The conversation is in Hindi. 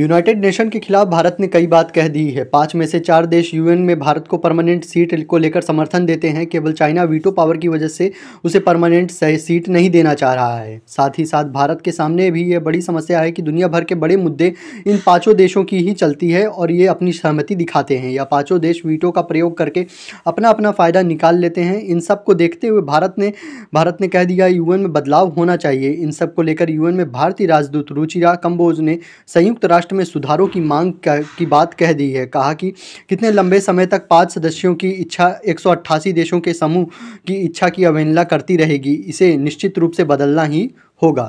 यूनाइटेड नेशन के खिलाफ भारत ने कई बात कह दी है पाँच में से चार देश यूएन में भारत को परमानेंट सीट को लेकर समर्थन देते हैं केवल चाइना वीटो पावर की वजह से उसे परमानेंट सीट नहीं देना चाह रहा है साथ ही साथ भारत के सामने भी यह बड़ी समस्या है कि दुनिया भर के बड़े मुद्दे इन पाँचों देशों की ही चलती है और ये अपनी सहमति दिखाते हैं या पाँचों देश वीटो का प्रयोग करके अपना अपना फ़ायदा निकाल लेते हैं इन सब को देखते हुए भारत ने भारत ने कह दिया यूएन में बदलाव होना चाहिए इन सब को लेकर यूएन में भारतीय राजदूत रुचिरा कम्बोज ने संयुक्त राष्ट्र महाराष्ट्र में सुधारों की मांग की बात कह दी है कहा कि कितने लंबे समय तक पाँच सदस्यों की इच्छा एक देशों के समूह की इच्छा की अवहेलना करती रहेगी इसे निश्चित रूप से बदलना ही होगा